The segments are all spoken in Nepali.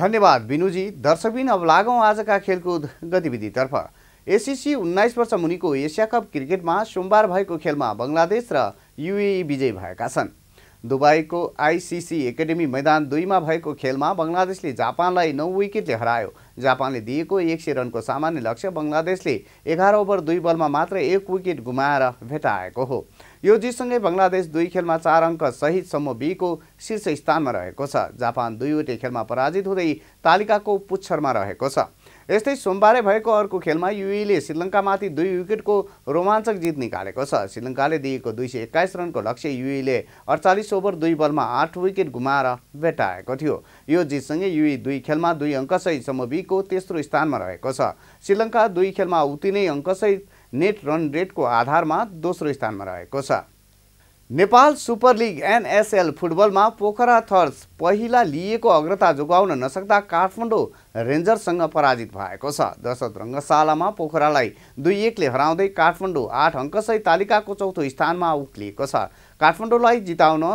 धन्यवाद बिनुजी दर्शकबिन अब लागौँ आजका खेलकुद गतिविधितर्फ एसिसी उन्नाइस वर्ष मुनिको एसिया कप क्रिकेटमा सोमबार भएको खेलमा बङ्गलादेश र युए विजयी भएका छन् दुबईको आइसिसी एकाडेमी मैदान दुईमा भएको खेलमा बङ्गलादेशले जापानलाई नौ विकेटले हरायो जापानले दिएको एक सय रनको सामान्य लक्ष्य बङ्गलादेशले एघार ओभर दुई बलमा मात्र एक विकेट गुमाएर भेटाएको हो यो जितसँगै बङ्गलादेश दुई खेलमा चार अङ्क सहित समूह बीको शीर्ष स्थानमा रहेको छ जापान दुईवटै खेलमा पराजित हुँदै तालिकाको पुच्छरमा रहेको छ यस्तै सोमबारै भएको अर्को खेलमा युईले श्रीलङ्कामाथि दुई विकेटको रोमाञ्चक जित निकालेको छ श्रीलङ्काले दिएको दुई सय एक्काइस रनको लक्ष्य युईले अडचालिस ओभर दुई बलमा आठ विकेट गुमाएर भेटाएको थियो यो जितसँगै युई दुई खेलमा दुई अङ्कसहित समूह बीको तेस्रो स्थानमा रहेको छ श्रीलङ्का दुई खेलमा उति नै अङ्कसहित नेट रन रेटको आधारमा दोस्रो स्थानमा रहेको छ नेपाल सुपर लिग एनएसएल फुटबलमा पोखरा थर्स पहिला लिएको अग्रता जोगाउन नसक्दा काठमाडौँ रेन्जर्ससँग पराजित भएको छ दशरथ रङ्गशालामा पोखरालाई दुई एकले हराउँदै काठमाडौँ आठ अङ्कसहित तालिकाको चौथो स्थानमा उक्लिएको छ काठमाडौँलाई जिताउन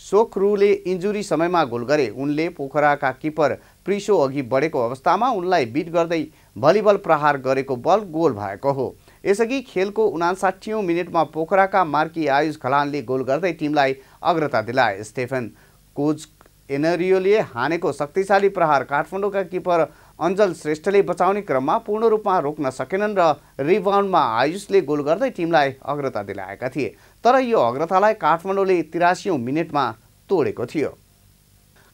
सोखरूले इन्जुरी समयमा गोल गरे उनले पोखराका किपर प्रिसो अघि बढेको अवस्थामा उनलाई बिट गर्दै भलिबल प्रहार गरेको बल गोल भएको हो यसअघि खेलको उनासाठीौँ मिनटमा पोखराका मार्की आयुष खलानले गोल गर्दै टिमलाई अग्रता दिलाए स्टेफन कोच एनरियोले हानेको शक्तिशाली प्रहार काठमाडौँका किपर अञ्जल श्रेष्ठले बचाउने क्रममा पूर्ण रूपमा रोक्न सकेनन् र रिबाउन्डमा आयुषले गोल गर्दै टिमलाई अग्रता दिलाएका थिए तर यो अग्रतालाई काठमाडौँले तिरासियौँ मिनटमा तोडेको थियो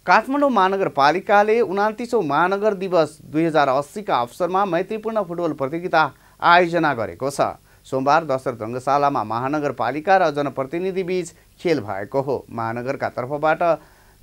काठमाडौँ महानगरपालिकाले उनातिसौँ महानगर दिवस दुई हजार अस्सीका अवसरमा मैत्रीपूर्ण फुटबल प्रतियोगिता आयोजना गरेको छ सोमबार दशरथ रङ्गशालामा महानगरपालिका र जनप्रतिनिधिबीच खेल भएको हो महानगरका तर्फबाट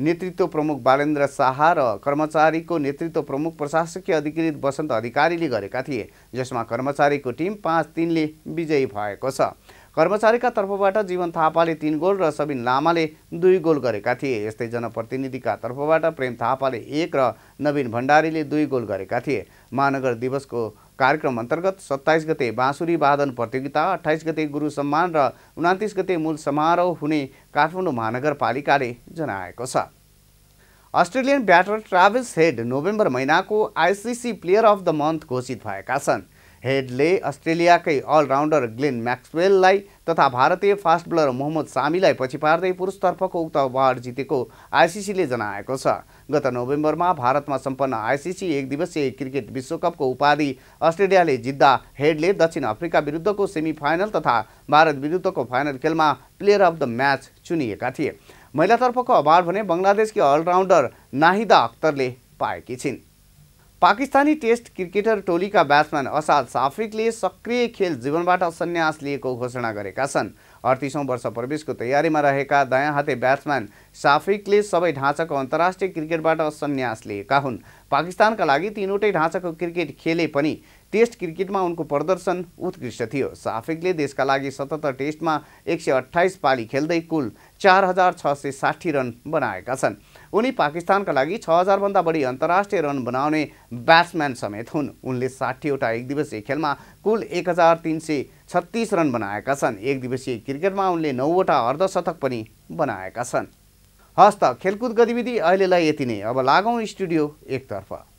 नेतृत्व प्रमुख बालेन्द्र शाह र कर्मचारीको नेतृत्व प्रमुख प्रशासकीय अधिकृत वसन्त अधिकारीले गरेका थिए जसमा कर्मचारीको टिम पाँच तिनले विजयी भएको छ कर्मचारीका तर्फबाट जीवन थापाले तिन गोल र सबिन लामाले दुई गोल गरेका थिए यस्तै जनप्रतिनिधिका तर्फबाट प्रेम थापाले एक र नवीन भण्डारीले दुई गोल गरेका थिए महानगर दिवसको कार्यक्रम अन्तर्गत सत्ताइस गते बाँसुरी वादन प्रतियोगिता अठाइस गते गुरु सम्मान र उनातिस गते मूल समारोह हुने काठमाडौँ महानगरपालिकाले जनाएको छ Australian batter Travis Head November महिनाको ICC player of the month घोषित भएका छन् हेडले अस्ट्रेलियाकै अलराउन्डर ग्लेन म्याक्सवेललाई तथा भारतीय फास्ट बोलर मोहम्मद सामीलाई पछि पार्दै पुरुषतर्फको उक्त अवार्ड जितेको आइसिसीले जनाएको छ गत नोभेम्बरमा भारतमा सम्पन्न आइसिसी एक दिवसीय क्रिकेट विश्वकपको उपाधि अस्ट्रेलियाले जित्दा हेडले दक्षिण अफ्रिका विरुद्धको सेमिफाइनल तथा भारत विरुद्धको फाइनल खेलमा प्लेयर अफ द म्याच चुनिएका थिए महिलातर्फको अवार्ड भने बङ्गलादेशकी अलराउन्डर नाहिदा अख्तरले पाएकी छिन् पाकिस्तानी टेस्ट क्रिकेटर टोलीका ब्याट्सम्यान असाद साफिकले सक्रिय खेल जीवनबाट सन्यास लिएको घोषणा गरेका छन् अडतिसौँ वर्ष प्रवेशको तयारीमा रहेका हाते ब्याट्सम्यान साफिकले सबै ढाँचाको अन्तर्राष्ट्रिय क्रिकेटबाट सन्यास लिएका हुन् पाकिस्तानका लागि तिनवटै ढाँचाको क्रिकेट खेले पनि टेस्ट क्रिकेटमा उनको प्रदर्शन उत्कृष्ट थियो साफिकले देशका लागि सतहत्तर टेस्टमा एक सय अठाइस पाली खेल्दै कुल चार हजार छ सय साठी रन बनाएका छन् उनी पाकिस्तानका लागि छ हजारभन्दा बढी अन्तर्राष्ट्रिय रन बनाउने ब्याट्सम्यान समेत हुन् उनले साठीवटा एक दिवसीय खेलमा कुल एक हजार तिन सय छत्तिस रन बनाएका छन् एक दिवसीय क्रिकेटमा उनले नौवटा अर्धशतक पनि बनाएका छन् हस्त खेलकुद गतिविधि अहिलेलाई यति नै अब लागौँ स्टुडियो एकतर्फ